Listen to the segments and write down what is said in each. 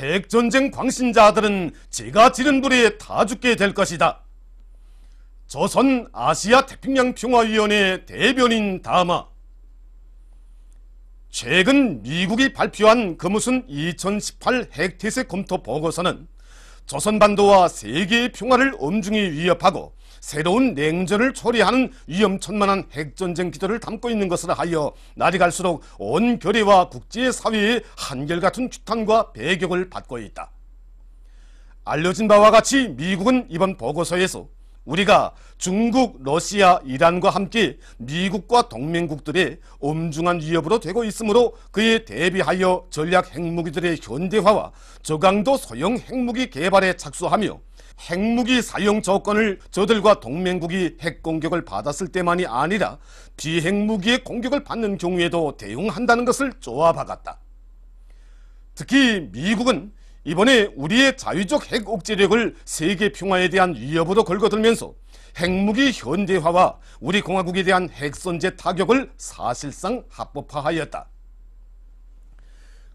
핵전쟁 광신자들은 제가 지른 불에 다 죽게 될 것이다. 조선 아시아 태평양 평화위원회 대변인 다마 최근 미국이 발표한 그 무슨 2018 핵태세 검토 보고서는 조선반도와 세계의 평화를 엄중히 위협하고 새로운 냉전을 초래하는 위험천만한 핵전쟁 기도를 담고 있는 것으로 하여 날이 갈수록 온교리와 국제사회의 한결같은 규탄과 배격을 받고 있다. 알려진 바와 같이 미국은 이번 보고서에서 우리가 중국, 러시아, 이란과 함께 미국과 동맹국들의 엄중한 위협으로 되고 있으므로 그에 대비하여 전략 핵무기들의 현대화와 저강도 소형 핵무기 개발에 착수하며 핵무기 사용 조건을 저들과 동맹국이 핵공격을 받았을 때만이 아니라 비핵무기의 공격을 받는 경우에도 대응한다는 것을 조합하았다 특히 미국은 이번에 우리의 자유적 핵 억제력을 세계 평화에 대한 위협으로 걸거들면서 핵무기 현대화와 우리 공화국에 대한 핵선제 타격을 사실상 합법화하였다.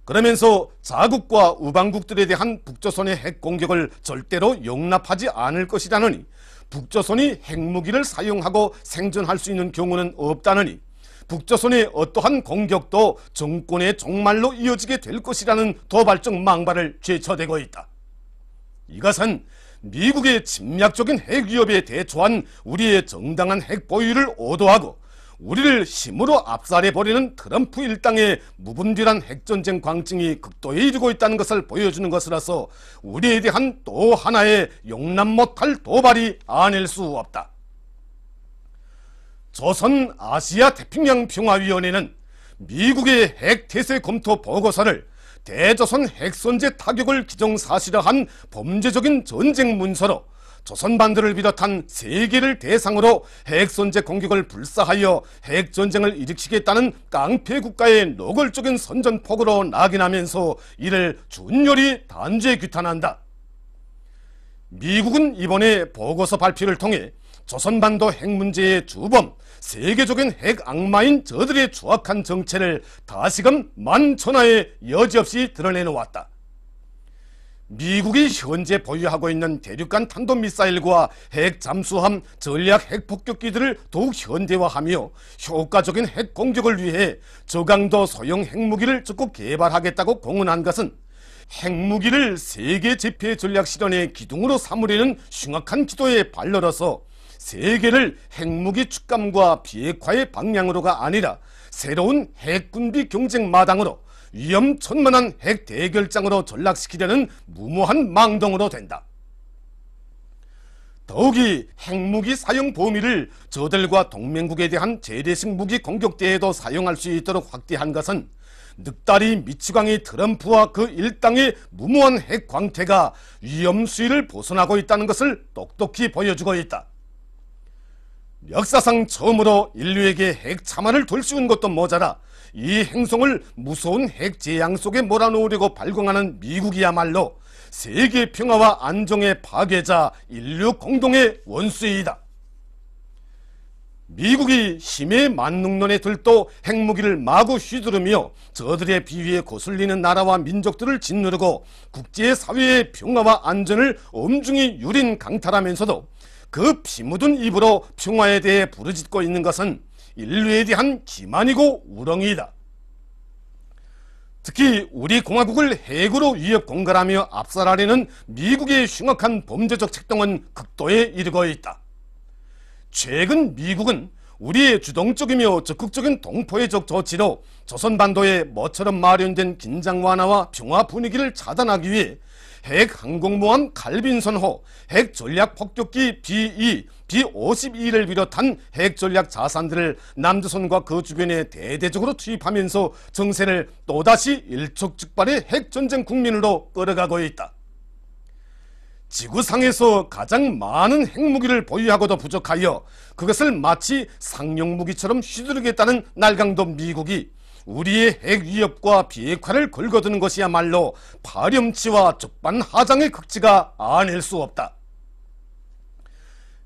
그러면서 자국과 우방국들에 대한 북조선의 핵 공격을 절대로 용납하지 않을 것이라느니 북조선이 핵무기를 사용하고 생존할 수 있는 경우는 없다느니 북조선의 어떠한 공격도 정권의 종말로 이어지게 될 것이라는 도발적 망발을 제쳐대고 있다. 이것은 미국의 침략적인 핵 위협에 대처한 우리의 정당한 핵 보유를 오도하고 우리를 힘으로 압살해버리는 트럼프 일당의 무분별한 핵전쟁 광증이 극도에 이르고 있다는 것을 보여주는 것이라서 우리에 대한 또 하나의 용납 못할 도발이 아닐 수 없다. 조선 아시아 태평양 평화위원회는 미국의 핵 태세 검토 보고서를 대조선 핵선제 타격을 기정사실화한 범죄적인 전쟁 문서로 조선 반도를 비롯한 세계를 대상으로 핵선제 공격을 불사하여 핵전쟁을 일으키겠다는 깡패 국가의 노골적인 선전폭으로 낙인하면서 이를 준열히 단죄 규탄한다. 미국은 이번에 보고서 발표를 통해 조선반도 핵 문제의 주범, 세계적인 핵 악마인 저들의 추악한 정체를 다시금 만천하에 여지없이 드러내놓았다. 미국이 현재 보유하고 있는 대륙간 탄도미사일과 핵 잠수함, 전략 핵 폭격기들을 더욱 현대화하며 효과적인 핵 공격을 위해 저강도 소형 핵무기를 적극 개발하겠다고 공언한 것은 핵무기를 세계 집회 전략 실현의 기둥으로 삼으려는 흉악한 기도의발로라서 세계를 핵무기 축감과 비핵화의 방향으로가 아니라 새로운 핵군비 경쟁 마당으로 위험천만한 핵 대결장으로 전락시키려는 무모한 망동으로 된다. 더욱이 핵무기 사용 범위를 저들과 동맹국에 대한 재래식 무기 공격 때에도 사용할 수 있도록 확대한 것은 늑다리 미치광이 트럼프와 그 일당의 무모한 핵 광태가 위험 수위를 벗어나고 있다는 것을 똑똑히 보여주고 있다. 역사상 처음으로 인류에게 핵 참화를 돌씌운 것도 모자라 이 행성을 무서운 핵 재앙 속에 몰아넣으려고 발광하는 미국이야말로 세계 평화와 안정의 파괴자 인류 공동의 원수이다. 미국이 힘의 만능론에 들떠 핵무기를 마구 휘두르며 저들의 비위에 거슬리는 나라와 민족들을 짓누르고 국제사회의 평화와 안전을 엄중히 유린 강탈하면서도 그 피묻은 입으로 평화에 대해 부르짖고 있는 것은 인류에 대한 기만이고 우렁이다. 특히 우리 공화국을 핵으로 위협 공갈하며 압살하려는 미국의 흉악한 범죄적 책동은 극도에 이르고 있다. 최근 미국은 우리의 주동적이며 적극적인 동포의적 조치로 조선반도에 뭐처럼 마련된 긴장 완화와 평화 분위기를 차단하기 위해 핵 항공모함 갈빈선호, 핵 전략 폭격기 B2, e, B52를 비롯한 핵 전략 자산들을 남조선과 그 주변에 대대적으로 투입하면서 정세를 또다시 일촉즉발의 핵전쟁 국민으로 끌어가고 있다. 지구상에서 가장 많은 핵무기를 보유하고도 부족하여 그것을 마치 상용무기처럼 휘두르겠다는 날강도 미국이 우리의 핵 위협과 비핵화를 걸거두는 것이야말로 파렴치와 적반하장의 극지가 아닐 수 없다.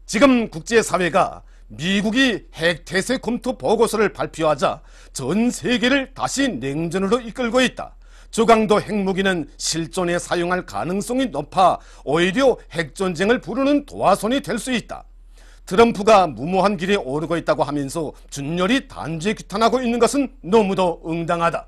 지금 국제사회가 미국이 핵태세 검토 보고서를 발표하자 전 세계를 다시 냉전으로 이끌고 있다. 조강도 핵무기는 실전에 사용할 가능성이 높아 오히려 핵전쟁을 부르는 도화선이 될 수 있다. 트럼프가 무모한 길에 오르고 있다고 하면서 준열이 단죄 규탄하고 있는 것은 너무도 응당하다.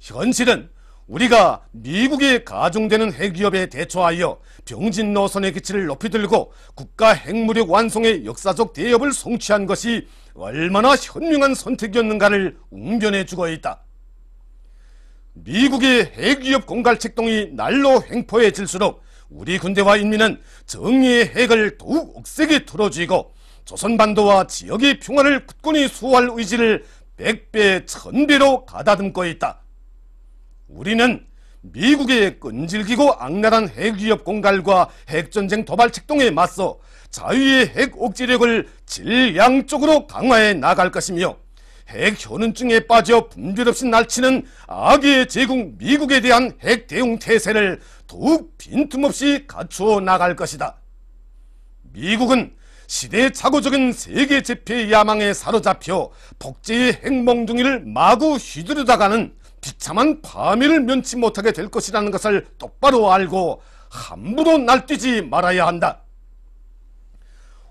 현실은 우리가 미국에 가중되는 핵위협에 대처하여 병진 노선의 기치를 높이 들고 국가 핵무력 완성의 역사적 대협을 성취한 것이 얼마나 현명한 선택이었는가를 웅변해 주고 있다. 미국의 핵위협 공갈책동이 날로 횡포해질수록 우리 군대와 인민은 정의의 핵을 더욱 억세게 틀어쥐고 조선반도와 지역의 평화를 굳건히 수호할 의지를 백배, 천배로 가다듬고 있다. 우리는 미국의 끈질기고 악랄한 핵위협 공갈과 핵전쟁 도발 책동에 맞서 자유의 핵 억지력을 질량적으로 강화해 나갈 것이며 핵현은증에 빠져 분별없이 날치는 악의 제국 미국에 대한 핵 대응 태세를 더욱 빈틈없이 갖추어 나갈 것이다. 미국은 시대착오적인 세계 제패 야망에 사로잡혀 복제의 핵몽둥이를 마구 휘두르다가는 비참한 파멸을 면치 못하게 될 것이라는 것을 똑바로 알고 함부로 날뛰지 말아야 한다.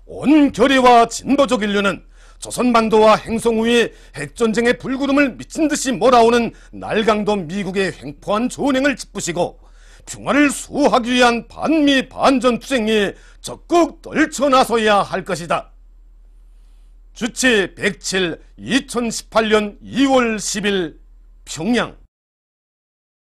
온 결의와 진보적 인류는 조선반도와 행성 후에 핵전쟁의 불구름을 미친 듯이 몰아오는 날강도 미국의 횡포한 존행을 짚으시고 평화를 수호하기 위한 반미 반전투쟁에 적극 떨쳐나서야 할 것이다. 주치 107 2018년 2월 10일 평양